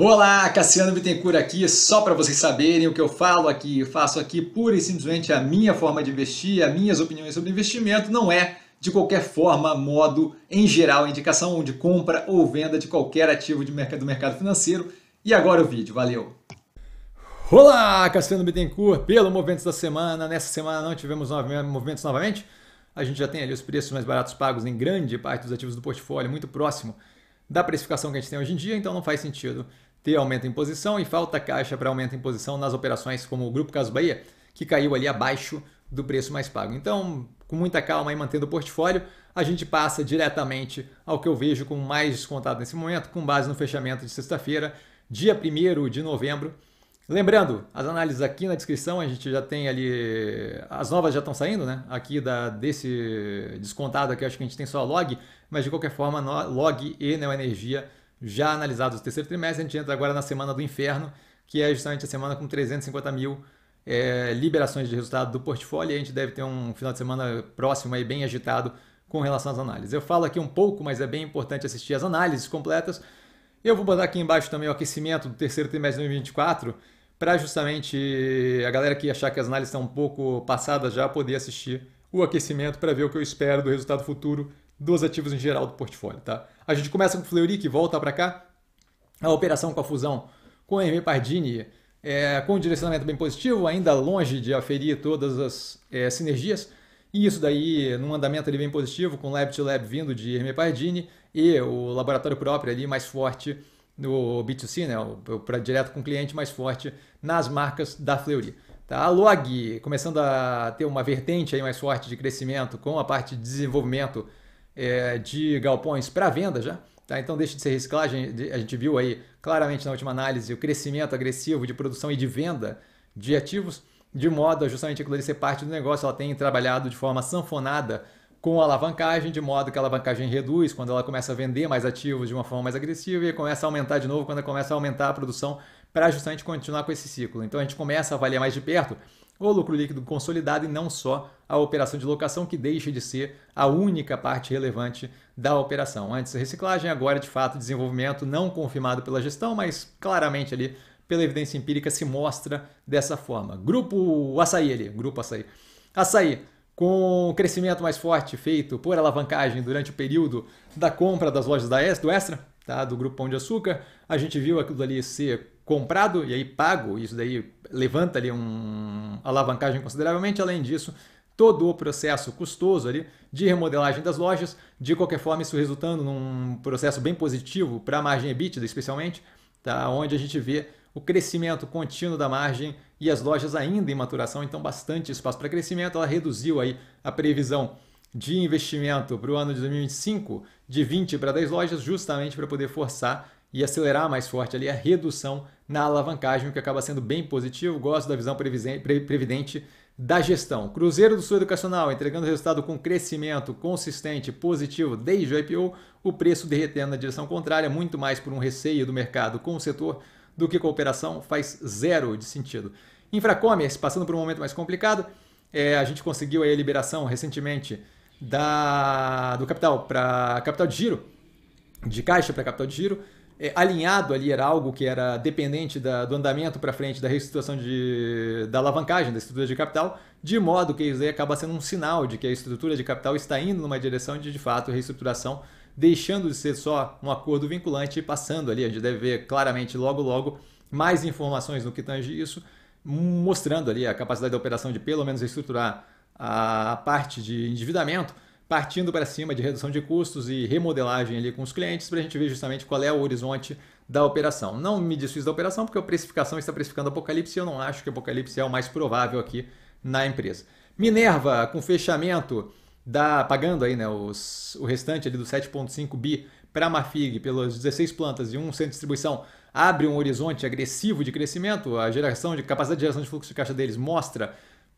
Olá, Cassiano Bittencourt aqui, só para vocês saberem o que eu falo aqui, eu faço aqui pura e simplesmente a minha forma de investir, as minhas opiniões sobre investimento, não é de qualquer forma, modo, em geral, indicação de compra ou venda de qualquer ativo de mercado, do mercado financeiro. E agora o vídeo, valeu! Olá, Cassiano Bittencourt, pelo Movimentos da Semana, nessa semana não tivemos movimentos novamente, a gente já tem ali os preços mais baratos pagos em grande parte dos ativos do portfólio, muito próximo da precificação que a gente tem hoje em dia, então não faz sentido ter aumento em posição e falta caixa para aumento em posição nas operações como o Grupo Caso Bahia, que caiu ali abaixo do preço mais pago. Então, com muita calma e mantendo o portfólio, a gente passa diretamente ao que eu vejo como mais descontado nesse momento, com base no fechamento de sexta-feira, dia 1 de novembro. Lembrando, as análises aqui na descrição, a gente já tem ali. As novas já estão saindo, né? Aqui da, desse descontado aqui, acho que a gente tem só log, mas de qualquer forma, log e neoenergia já analisados o terceiro trimestre, a gente entra agora na semana do inferno, que é justamente a semana com 350 mil é, liberações de resultado do portfólio e a gente deve ter um final de semana próximo aí bem agitado com relação às análises. Eu falo aqui um pouco, mas é bem importante assistir as análises completas. Eu vou botar aqui embaixo também o aquecimento do terceiro trimestre de 2024 para justamente a galera que achar que as análises estão um pouco passadas já poder assistir o aquecimento para ver o que eu espero do resultado futuro dos ativos em geral do portfólio, tá? A gente começa com Fleury, que volta para cá, a operação com a fusão com a Hermé Pardini, é, com um direcionamento bem positivo, ainda longe de aferir todas as é, sinergias, e isso daí num andamento ali bem positivo, com Lab to Lab vindo de Hermé Pardini e o laboratório próprio ali mais forte no B2C, né, para direto com o cliente mais forte nas marcas da Fleury. Tá? A Log começando a ter uma vertente aí mais forte de crescimento com a parte de desenvolvimento é, de galpões para venda já. Tá? Então deixa de ser reciclagem, a gente viu aí claramente na última análise o crescimento agressivo de produção e de venda de ativos, de modo a justamente aquilo ali ser parte do negócio, ela tem trabalhado de forma sanfonada com alavancagem, de modo que a alavancagem reduz quando ela começa a vender mais ativos de uma forma mais agressiva e começa a aumentar de novo quando ela começa a aumentar a produção para justamente continuar com esse ciclo. Então a gente começa a avaliar mais de perto o lucro líquido consolidado e não só a operação de locação, que deixa de ser a única parte relevante da operação. Antes reciclagem, agora de fato desenvolvimento não confirmado pela gestão, mas claramente ali pela evidência empírica se mostra dessa forma. Grupo Açaí ali, Grupo Açaí. Açaí, com o crescimento mais forte feito por alavancagem durante o período da compra das lojas da S do Extra, tá? do Grupo Pão de Açúcar, a gente viu aquilo ali ser comprado e aí pago, isso daí levanta ali uma alavancagem consideravelmente. Além disso, todo o processo custoso ali de remodelagem das lojas, de qualquer forma, isso resultando num processo bem positivo para a margem EBITDA, especialmente, tá? onde a gente vê o crescimento contínuo da margem e as lojas ainda em maturação, então bastante espaço para crescimento. Ela reduziu aí a previsão de investimento para o ano de 2025 de 20 para 10 lojas, justamente para poder forçar e acelerar mais forte ali a redução na alavancagem, o que acaba sendo bem positivo. Gosto da visão previdente da gestão. Cruzeiro do Sul Educacional entregando resultado com crescimento consistente, positivo desde o IPO, o preço derretendo na direção contrária, muito mais por um receio do mercado com o setor do que com a operação, faz zero de sentido. Infracommerce passando por um momento mais complicado, é, a gente conseguiu a liberação recentemente da, do capital para capital de giro, de caixa para capital de giro é, alinhado ali era algo que era dependente da, do andamento para frente da reestruturação de, da alavancagem da estrutura de capital, de modo que isso aí acaba sendo um sinal de que a estrutura de capital está indo numa direção de, de fato, reestruturação, deixando de ser só um acordo vinculante e passando ali, a gente deve ver claramente logo logo mais informações no que tange isso, mostrando ali a capacidade da operação de pelo menos reestruturar a parte de endividamento, partindo para cima de redução de custos e remodelagem ali com os clientes para a gente ver justamente qual é o horizonte da operação. Não me desfiz da operação porque a precificação está precificando apocalipse e eu não acho que apocalipse é o mais provável aqui na empresa. Minerva, com fechamento da pagando aí, né, os, o restante ali do 7.5 bi para a Mafig pelas 16 plantas e um centro de distribuição abre um horizonte agressivo de crescimento. A geração de capacidade de geração de fluxo de caixa deles mostra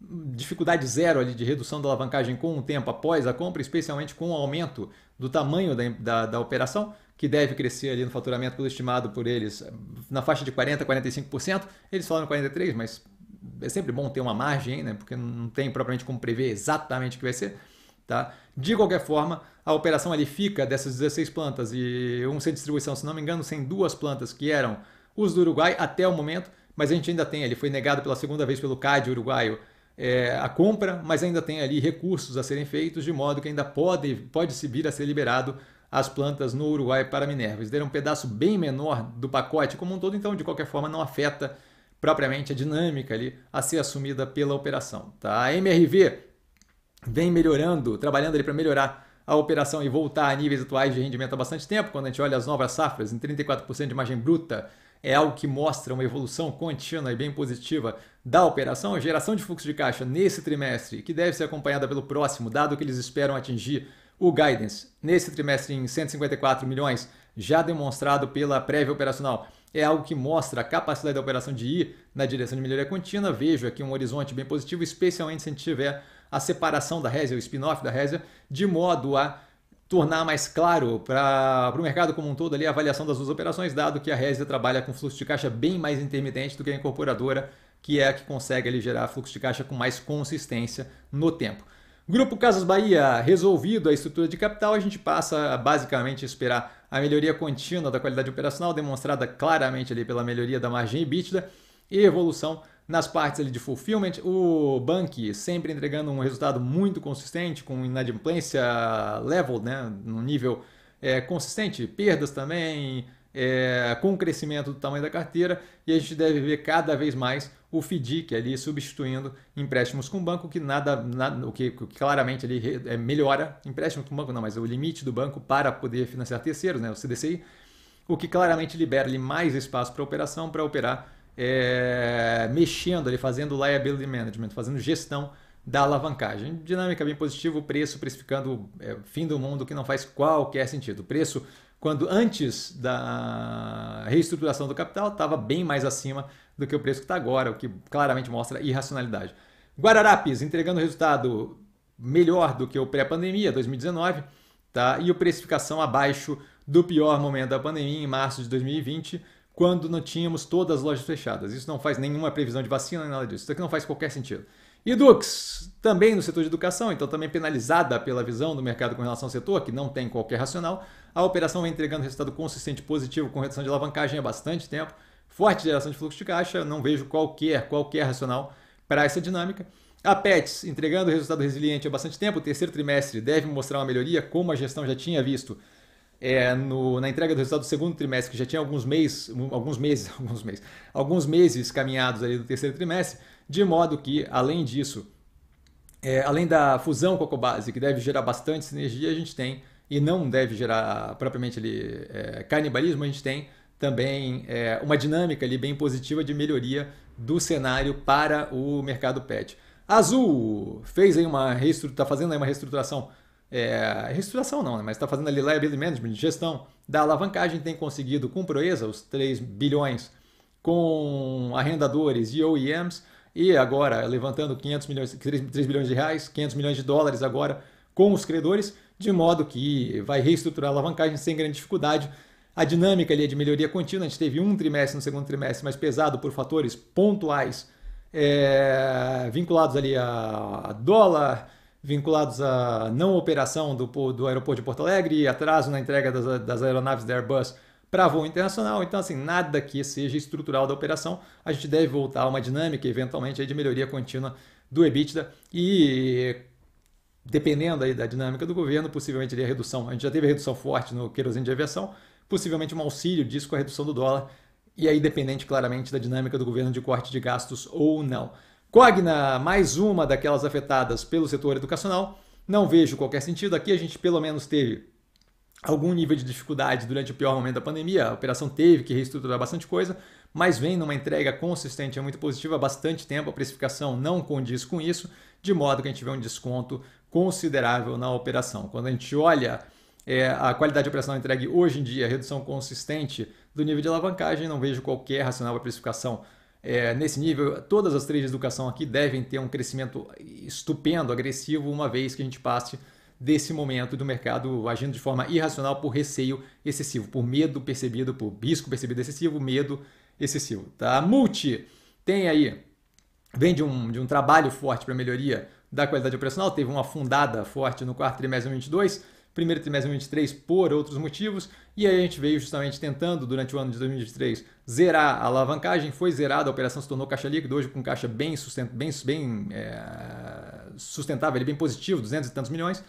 dificuldade zero ali de redução da alavancagem com o tempo após a compra, especialmente com o aumento do tamanho da, da, da operação, que deve crescer ali no faturamento pelo estimado por eles na faixa de 40% a 45%. Eles falaram 43%, mas é sempre bom ter uma margem, né? porque não tem propriamente como prever exatamente o que vai ser. Tá? De qualquer forma, a operação ali fica dessas 16 plantas e um sem distribuição, se não me engano, sem duas plantas que eram os do Uruguai até o momento, mas a gente ainda tem, ele foi negado pela segunda vez pelo CAD uruguaio é, a compra, mas ainda tem ali recursos a serem feitos, de modo que ainda pode, pode se vir a ser liberado as plantas no Uruguai para Minerva. Isso era um pedaço bem menor do pacote como um todo, então de qualquer forma não afeta propriamente a dinâmica ali a ser assumida pela operação. Tá? A MRV vem melhorando, trabalhando ali para melhorar a operação e voltar a níveis atuais de rendimento há bastante tempo. Quando a gente olha as novas safras em 34% de margem bruta, é algo que mostra uma evolução contínua e bem positiva da operação, geração de fluxo de caixa nesse trimestre, que deve ser acompanhada pelo próximo, dado que eles esperam atingir o guidance nesse trimestre em 154 milhões, já demonstrado pela prévia operacional, é algo que mostra a capacidade da operação de ir na direção de melhoria contínua. Vejo aqui um horizonte bem positivo, especialmente se a gente tiver a separação da Resia, o spin-off da Resia, de modo a tornar mais claro para o mercado como um todo ali a avaliação das duas operações, dado que a Resia trabalha com fluxo de caixa bem mais intermitente do que a incorporadora, que é a que consegue ali, gerar fluxo de caixa com mais consistência no tempo. Grupo Casas Bahia, resolvido a estrutura de capital, a gente passa a basicamente esperar a melhoria contínua da qualidade operacional, demonstrada claramente ali pela melhoria da margem EBITDA e evolução nas partes ali de fulfillment, o Bank sempre entregando um resultado muito consistente, com inadimplência level, né, num nível é, consistente, perdas também, é, com o crescimento do tamanho da carteira, e a gente deve ver cada vez mais o FDIC ali substituindo empréstimos com banco, que nada, nada o que, que claramente ali é, melhora empréstimo com banco, não, mas é o limite do banco para poder financiar terceiros, né, o CDCI, o que claramente libera ali mais espaço para operação, para operar é, mexendo ali, fazendo liability management, fazendo gestão da alavancagem. Dinâmica bem positiva, o preço precificando é, fim do mundo, que não faz qualquer sentido. O preço, quando antes da reestruturação do capital, estava bem mais acima do que o preço que está agora, o que claramente mostra irracionalidade. Guararapes entregando resultado melhor do que o pré-pandemia, 2019, tá? e o precificação abaixo do pior momento da pandemia, em março de 2020 quando não tínhamos todas as lojas fechadas. Isso não faz nenhuma previsão de vacina nem nada disso. Isso aqui não faz qualquer sentido. Dux, também no setor de educação, então também penalizada pela visão do mercado com relação ao setor, que não tem qualquer racional. A operação vem entregando resultado consistente positivo com redução de alavancagem há bastante tempo, forte geração de fluxo de caixa, não vejo qualquer, qualquer racional para essa dinâmica. A Pets entregando resultado resiliente há bastante tempo, o terceiro trimestre deve mostrar uma melhoria, como a gestão já tinha visto é, no, na entrega do resultado do segundo trimestre, que já tinha alguns meses, alguns meses, alguns meses, alguns meses caminhados ali do terceiro trimestre, de modo que, além disso, é, além da fusão com a Cobase, que deve gerar bastante sinergia, a gente tem, e não deve gerar propriamente ali, é, canibalismo, a gente tem também é, uma dinâmica ali bem positiva de melhoria do cenário para o mercado pet. Azul fez aí uma reestruturação, está fazendo aí uma reestruturação é, reestruturação não, né? mas está fazendo ali liability management, gestão da alavancagem tem conseguido com proeza, os 3 bilhões, com arrendadores e OEMs, e agora levantando 500 milhões, 3, 3 bilhões de reais, 500 milhões de dólares agora com os credores, de modo que vai reestruturar a alavancagem sem grande dificuldade. A dinâmica ali é de melhoria contínua, a gente teve um trimestre no segundo trimestre mais pesado por fatores pontuais é, vinculados ali a dólar, vinculados à não operação do, do aeroporto de Porto Alegre e atraso na entrega das, das aeronaves da Airbus para voo internacional. Então, assim, nada que seja estrutural da operação. A gente deve voltar a uma dinâmica, eventualmente, aí, de melhoria contínua do EBITDA e dependendo aí da dinâmica do governo, possivelmente a redução. A gente já teve redução forte no querosene de aviação, possivelmente um auxílio disso com a redução do dólar e aí dependente claramente da dinâmica do governo de corte de gastos ou não. Cogna, mais uma daquelas afetadas pelo setor educacional. Não vejo qualquer sentido. Aqui a gente pelo menos teve algum nível de dificuldade durante o pior momento da pandemia. A operação teve que reestruturar bastante coisa, mas vem numa entrega consistente, é muito positiva há bastante tempo. A precificação não condiz com isso, de modo que a gente vê um desconto considerável na operação. Quando a gente olha é, a qualidade operacional entregue hoje em dia, redução consistente do nível de alavancagem, não vejo qualquer racional para a precificação é, nesse nível, todas as três de educação aqui devem ter um crescimento estupendo, agressivo, uma vez que a gente passe desse momento do mercado agindo de forma irracional por receio excessivo, por medo percebido, por risco percebido excessivo, medo excessivo. Tá? Multi tem aí, vem de um, de um trabalho forte para melhoria da qualidade operacional, teve uma fundada forte no quarto trimestre de 2022, primeiro trimestre de 2023 por outros motivos, e aí a gente veio justamente tentando, durante o ano de 2023, zerar a alavancagem, foi zerada, a operação se tornou caixa líquido, hoje com caixa bem, sustent... bem, bem é... sustentável, bem positivo, 200 e tantos milhões,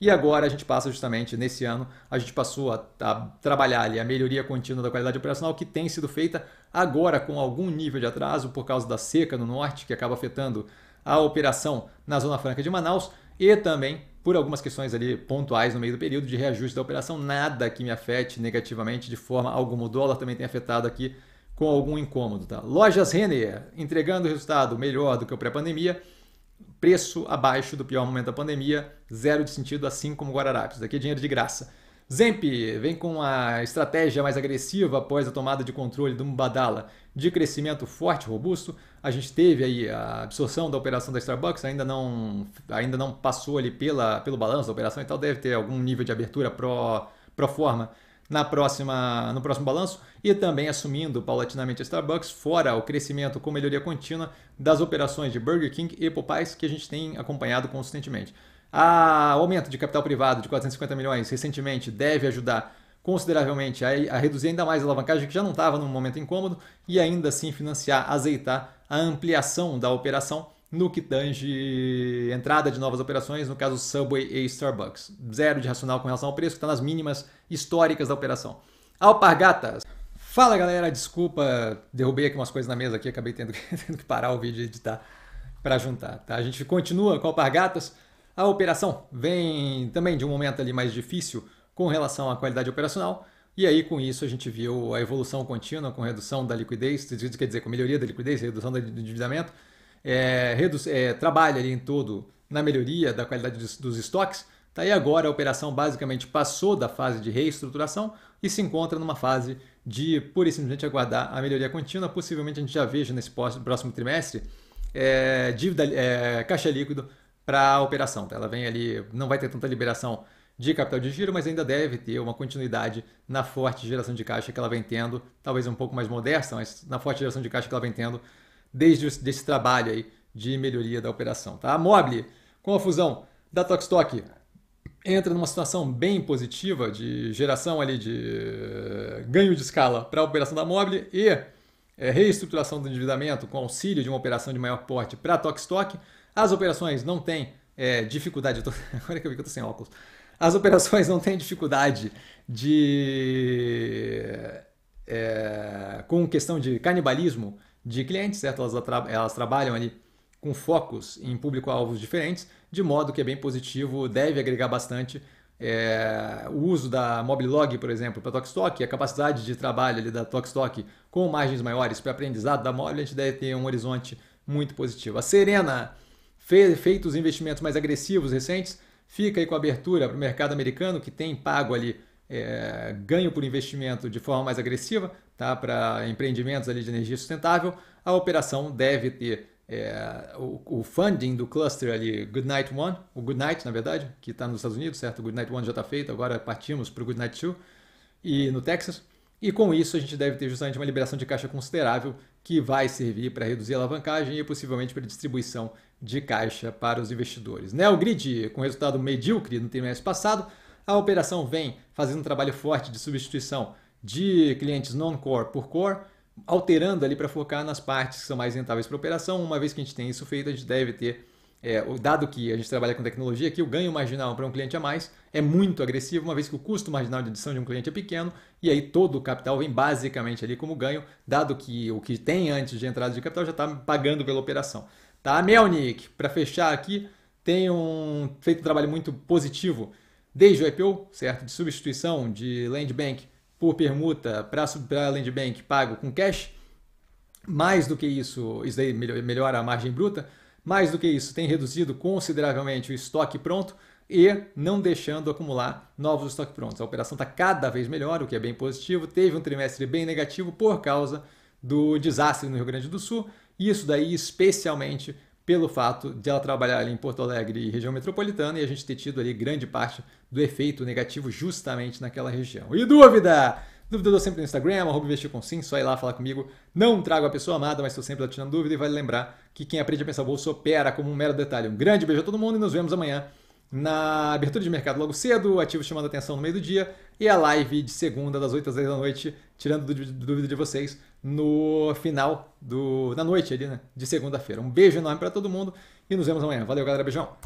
e agora a gente passa justamente nesse ano, a gente passou a, a, trabalhar ali a melhoria contínua da qualidade operacional que tem sido feita agora com algum nível de atraso por causa da seca no norte, que acaba afetando a operação na Zona Franca de Manaus e também por algumas questões ali pontuais no meio do período de reajuste da operação, nada que me afete negativamente de forma alguma. O dólar também tem afetado aqui com algum incômodo. Tá? Lojas Renner, entregando resultado melhor do que o pré-pandemia, preço abaixo do pior momento da pandemia, zero de sentido, assim como Guararapes. Isso daqui é dinheiro de graça. Zemp vem com a estratégia mais agressiva após a tomada de controle do Mubadala de crescimento forte, robusto. A gente teve aí a absorção da operação da Starbucks, ainda não, ainda não passou ali pela, pelo balanço da operação e tal, deve ter algum nível de abertura pro, pro forma na próxima, no próximo balanço e também assumindo paulatinamente a Starbucks, fora o crescimento com melhoria contínua das operações de Burger King e Popeyes que a gente tem acompanhado consistentemente o aumento de capital privado de 450 milhões recentemente deve ajudar consideravelmente a, a reduzir ainda mais a alavancagem, que já não estava num momento incômodo, e ainda assim financiar, azeitar a ampliação da operação no que tange entrada de novas operações, no caso Subway e Starbucks. Zero de racional com relação ao preço, que está nas mínimas históricas da operação. Alpargatas. Fala galera, desculpa, derrubei aqui umas coisas na mesa aqui, acabei tendo que, tendo que parar o vídeo e editar para juntar. Tá? A gente continua com Alpargatas. A operação vem também de um momento ali mais difícil com relação à qualidade operacional. E aí, com isso, a gente viu a evolução contínua com redução da liquidez, quer dizer, com melhoria da liquidez, redução do endividamento, é, reduz, é, trabalha ali em todo na melhoria da qualidade dos, dos estoques. Tá aí agora a operação basicamente passou da fase de reestruturação e se encontra numa fase de pura e simplesmente aguardar a melhoria contínua. Possivelmente a gente já veja nesse próximo trimestre é, dívida, é, caixa líquido para a operação. Tá? Ela vem ali, não vai ter tanta liberação de capital de giro, mas ainda deve ter uma continuidade na forte geração de caixa que ela vem tendo, talvez um pouco mais modesta, mas na forte geração de caixa que ela vem tendo desde esse trabalho aí de melhoria da operação. Tá? A Mobile, com a fusão da Tokstok, entra numa situação bem positiva de geração ali de eh, ganho de escala para a operação da Mobile e eh, reestruturação do endividamento com auxílio de uma operação de maior porte para a Stock. As operações não têm é, dificuldade. Tô, agora que eu vi que eu tô sem óculos. As operações não têm dificuldade de. É, com questão de canibalismo de clientes, certo? Elas, elas trabalham ali com focos em público-alvos diferentes, de modo que é bem positivo, deve agregar bastante é, o uso da Moblog, por exemplo, para Talkstock, a capacidade de trabalho ali da Talkstock com margens maiores para aprendizado da Mobile, a gente deve ter um horizonte muito positivo. A Serena feitos investimentos mais agressivos recentes, fica aí com abertura para o mercado americano, que tem pago ali é, ganho por investimento de forma mais agressiva tá? para empreendimentos ali de energia sustentável, a operação deve ter é, o, o, funding do cluster ali, Goodnight One, o Goodnight, na verdade, que está nos Estados Unidos, certo? O Goodnight One já está feito, agora partimos para o Goodnight Two e no Texas. E com isso a gente deve ter justamente uma liberação de caixa considerável que vai servir para reduzir a alavancagem e possivelmente para distribuição de caixa para os investidores. Né? Grid com resultado medíocre no trimestre passado, a operação vem fazendo um trabalho forte de substituição de clientes non-core por core, alterando ali para focar nas partes que são mais rentáveis para a operação. Uma vez que a gente tem isso feito, a gente deve ter, é, dado que a gente trabalha com tecnologia, que o ganho marginal para um cliente a mais é muito agressivo, uma vez que o custo marginal de adição de um cliente é pequeno, e aí todo o capital vem basicamente ali como ganho, dado que o que tem antes de entrada de capital já está pagando pela operação. Tá? Melnik, para fechar aqui, tem um, feito um trabalho muito positivo desde o IPO, certo? De substituição de land bank por permuta para land bank pago com cash. Mais do que isso, isso daí melhora a margem bruta. Mais do que isso, tem reduzido consideravelmente o estoque pronto e não deixando acumular novos estoques prontos. A operação está cada vez melhor, o que é bem positivo. Teve um trimestre bem negativo por causa do desastre no Rio Grande do Sul isso daí especialmente pelo fato de ela trabalhar ali em Porto Alegre e região metropolitana e a gente ter tido ali grande parte do efeito negativo justamente naquela região. E dúvida? Dúvida eu dou sempre no Instagram, arroba investir com sim, só ir lá falar comigo. Não trago a pessoa amada, mas estou sempre tirando dúvida e vale lembrar que quem aprende a pensar bolsa opera como um mero detalhe. Um grande beijo a todo mundo e nos vemos amanhã na abertura de mercado logo cedo, ativo chamando atenção no meio do dia e a live de segunda das 8 às 10 da noite, tirando dúvida de vocês no final do, da noite ali, né? De segunda-feira. Um beijo enorme para todo mundo e nos vemos amanhã. Valeu, galera. Beijão.